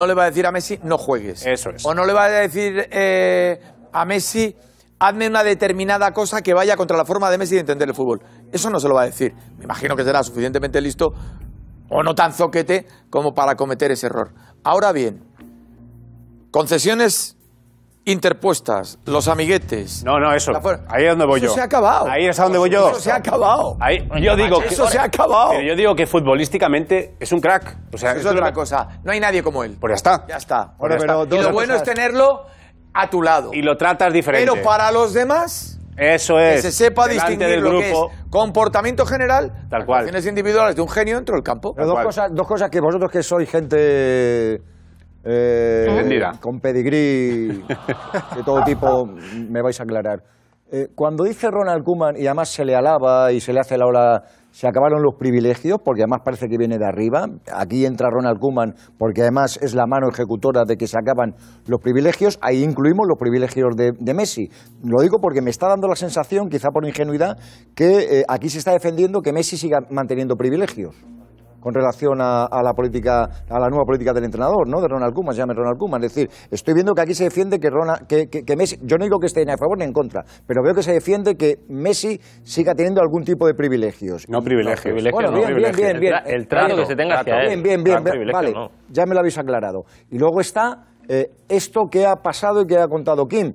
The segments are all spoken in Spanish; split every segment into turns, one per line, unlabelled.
no le va a decir a Messi, no juegues. Eso es. O no le va a decir eh, a Messi, hazme una determinada cosa que vaya contra la forma de Messi de entender el fútbol. Eso no se lo va a decir. Me imagino que será suficientemente listo o no tan zoquete como para cometer ese error. Ahora bien, concesiones interpuestas, los amiguetes. No, no, eso. Ahí es donde voy eso yo. se ha acabado. Ahí es a donde voy yo. Eso se ha
acabado.
yo digo que, eso se ha acabado. yo digo que futbolísticamente es un crack. O sea, eso es otra cosa. No hay nadie como él. por pues ya está. Ya está. Pues pero y lo bueno es tenerlo a tu lado. Y lo tratas diferente. Pero para los demás. Eso es. Que se sepa distinguir lo que comportamiento general, tal cual. individuales de un genio dentro del campo. Dos cosas,
dos cosas que vosotros que sois gente eh, con pedigrí de todo tipo, me vais a aclarar. Eh, cuando dice Ronald Kuman, y además se le alaba y se le hace la ola, se acabaron los privilegios, porque además parece que viene de arriba. Aquí entra Ronald Kuman, porque además es la mano ejecutora de que se acaban los privilegios. Ahí incluimos los privilegios de, Messi. Lo digo porque me está dando la sensación, quizá por ingenuidad, que eh, aquí se está defendiendo que Messi siga manteniendo privilegios con relación a, la política, a la nueva política del entrenador, ¿no? De Ronald Koeman, se llama Ronald Koeman. Es decir, estoy viendo que aquí se defiende que, Ronald, que, Messi, yo no digo que esté ni a favor ni en contra, pero veo que se defiende que Messi siga teniendo algún tipo de privilegios.
No privilegios. bien, bien, El, trato que se tenga hacia él. Bien, bien, bien. vale,
ya me lo habéis aclarado. Y luego está eh, esto que ha pasado y que ha contado Kim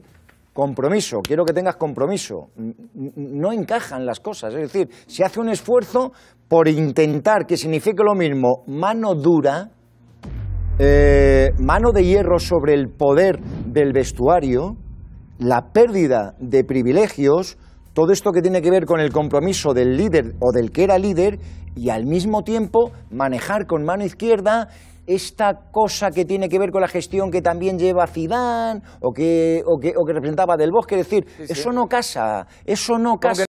Compromiso, quiero que tengas compromiso. No encajan las cosas. Es decir, se hace un esfuerzo por intentar que signifique lo mismo mano dura, eh, mano de hierro sobre el poder del vestuario, la pérdida de privilegios, todo esto que tiene que ver con el compromiso del líder o del que era líder y al mismo tiempo manejar con mano izquierda esta cosa que tiene que ver con la gestión que también lleva Zidane o que, o que, o que representaba Del Bosque. Es decir, eso no casa, eso no casa.